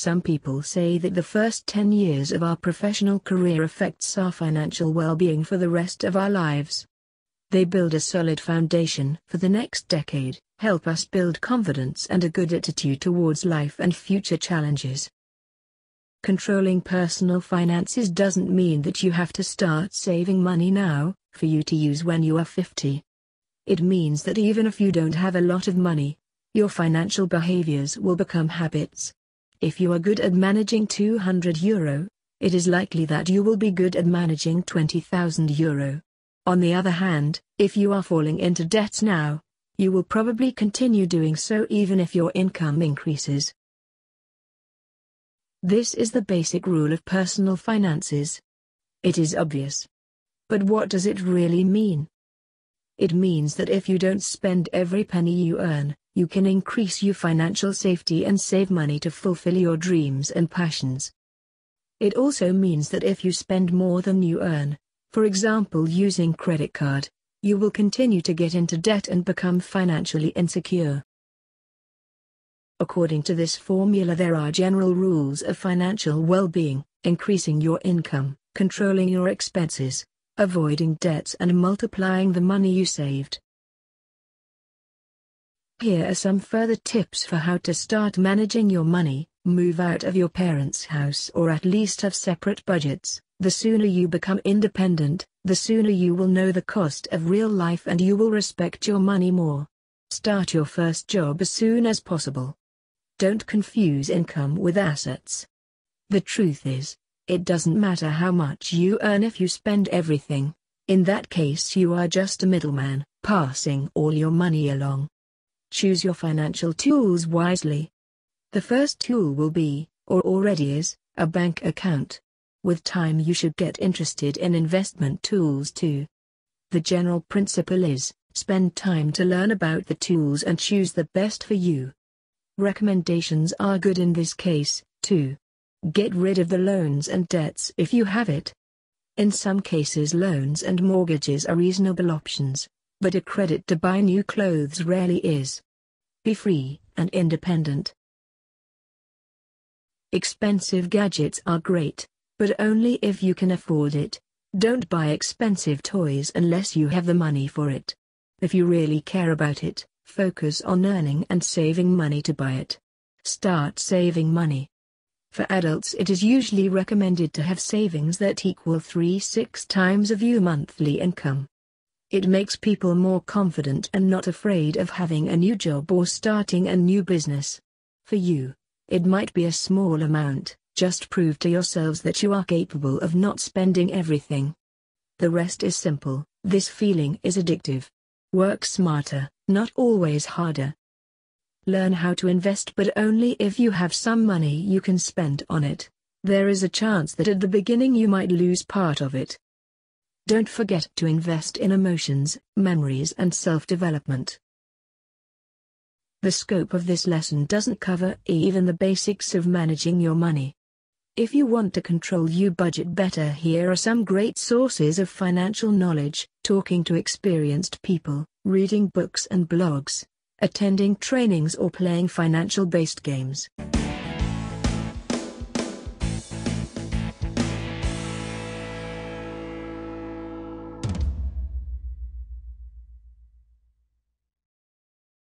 Some people say that the first 10 years of our professional career affects our financial well-being for the rest of our lives. They build a solid foundation for the next decade, help us build confidence and a good attitude towards life and future challenges. Controlling personal finances doesn't mean that you have to start saving money now, for you to use when you are 50. It means that even if you don't have a lot of money, your financial behaviors will become habits if you are good at managing 200 euro, it is likely that you will be good at managing 20,000 euro. On the other hand, if you are falling into debt now, you will probably continue doing so even if your income increases. This is the basic rule of personal finances. It is obvious. But what does it really mean? It means that if you don't spend every penny you earn, you can increase your financial safety and save money to fulfill your dreams and passions. It also means that if you spend more than you earn, for example using credit card, you will continue to get into debt and become financially insecure. According to this formula there are general rules of financial well-being, increasing your income, controlling your expenses, avoiding debts and multiplying the money you saved. Here are some further tips for how to start managing your money, move out of your parents' house or at least have separate budgets. The sooner you become independent, the sooner you will know the cost of real life and you will respect your money more. Start your first job as soon as possible. Don't confuse income with assets. The truth is, it doesn't matter how much you earn if you spend everything. In that case you are just a middleman, passing all your money along. Choose your financial tools wisely. The first tool will be, or already is, a bank account. With time, you should get interested in investment tools too. The general principle is spend time to learn about the tools and choose the best for you. Recommendations are good in this case, too. Get rid of the loans and debts if you have it. In some cases, loans and mortgages are reasonable options, but a credit to buy new clothes rarely is. Be free and independent. Expensive gadgets are great, but only if you can afford it. Don't buy expensive toys unless you have the money for it. If you really care about it, focus on earning and saving money to buy it. Start saving money. For adults it is usually recommended to have savings that equal 3-6 times of your monthly income. It makes people more confident and not afraid of having a new job or starting a new business. For you, it might be a small amount, just prove to yourselves that you are capable of not spending everything. The rest is simple, this feeling is addictive. Work smarter, not always harder. Learn how to invest but only if you have some money you can spend on it. There is a chance that at the beginning you might lose part of it, don't forget to invest in emotions, memories and self-development. The scope of this lesson doesn't cover even the basics of managing your money. If you want to control your budget better here are some great sources of financial knowledge, talking to experienced people, reading books and blogs, attending trainings or playing financial-based games.